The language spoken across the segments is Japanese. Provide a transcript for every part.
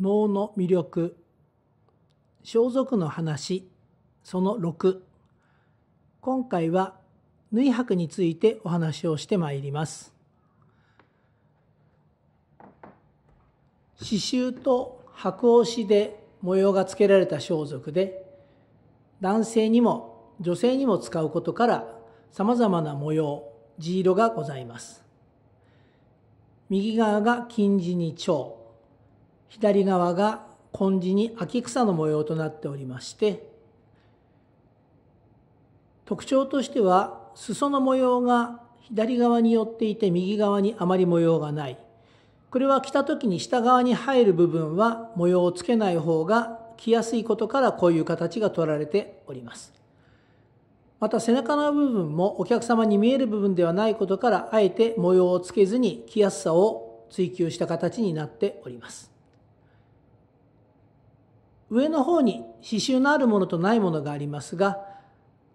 能の魅力装束の話その6今回は縫い箔についてお話をしてまいります刺繍と箔押しで模様がつけられた装束で男性にも女性にも使うことからさまざまな模様地色がございます右側が金地に蝶左側が根地に秋草の模様となっておりまして特徴としては裾の模様が左側に寄っていて右側にあまり模様がないこれは着た時に下側に入る部分は模様をつけない方が着やすいことからこういう形が取られておりますまた背中の部分もお客様に見える部分ではないことからあえて模様をつけずに着やすさを追求した形になっております上の方に刺繍のあるものとないものがありますが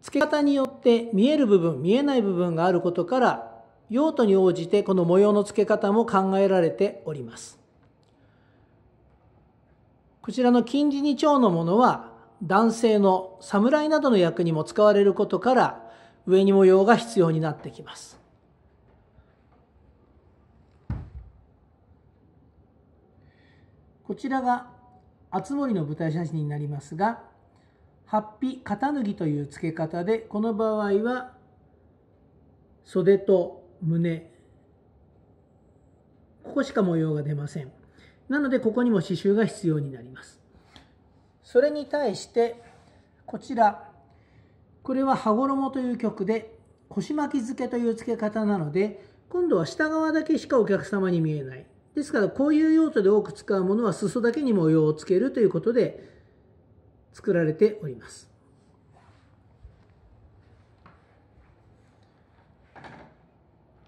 付け方によって見える部分見えない部分があることから用途に応じてこの模様の付け方も考えられておりますこちらの金地に蝶のものは男性の侍などの役にも使われることから上に模様が必要になってきますこちらが敦森の舞台写真になりますがはっぴ肩脱ぎという付け方でこの場合は袖と胸ここしか模様が出ませんなのでここにも刺繍が必要になりますそれに対してこちらこれは「羽衣」という曲で腰巻き付けという付け方なので今度は下側だけしかお客様に見えないですからこういう用途で多く使うものは裾だけに模様をつけるということで作られております。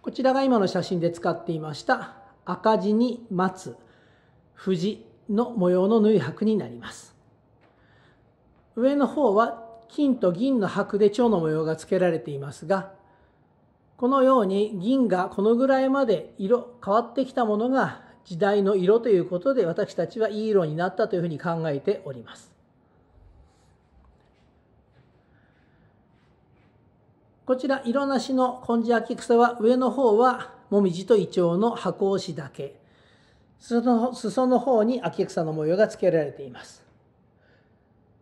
こちらが今の写真で使っていました赤字に待つ藤の模様の縫い箔になります。上の方は金と銀の箔で蝶の模様がつけられていますがこのように銀がこのぐらいまで色変わってきたものが時代の色ということで私たちはいい色になったというふうに考えております。こちら色なしの根治秋草は上の方はもみじとイチョウの箱押しだけ裾の裾の方に秋草の模様が付けられています。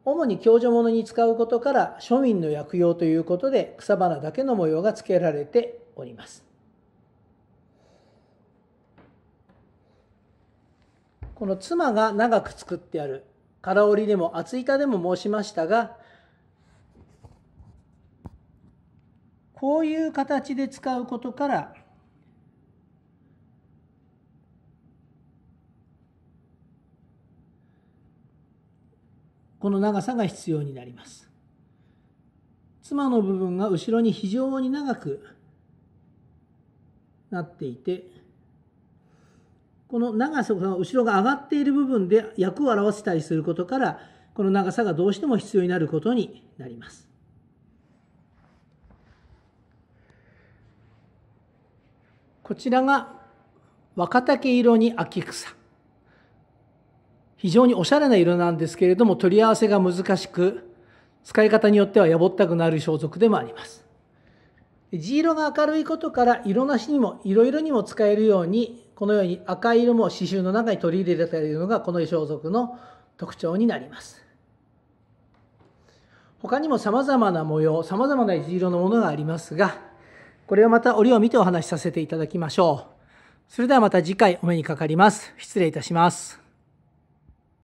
主に共助物に使うことから庶民の薬用ということで草花だけの模様が付けられております。この妻が長く作ってある空織りでも厚板でも申しましたがこういう形で使うことからこの長さが必要になります。妻の部分が後ろに非常に長くなっていてこの長さが後ろが上がっている部分で役を表したりすることからこの長さがどうしても必要になることになります。こちらが若竹色に秋草。非常におしゃれな色なんですけれども取り合わせが難しく使い方によってはやぼったくなる装束でもあります。地色が明るいことから色なしにも色々にも使えるようにこのように赤い色も刺繍の中に取り入れたというのがこの衣装族の特徴になります。他にも様々な模様、様々な地色のものがありますが、これはまた折を見てお話しさせていただきましょう。それではまた次回お目にかかります。失礼いたします。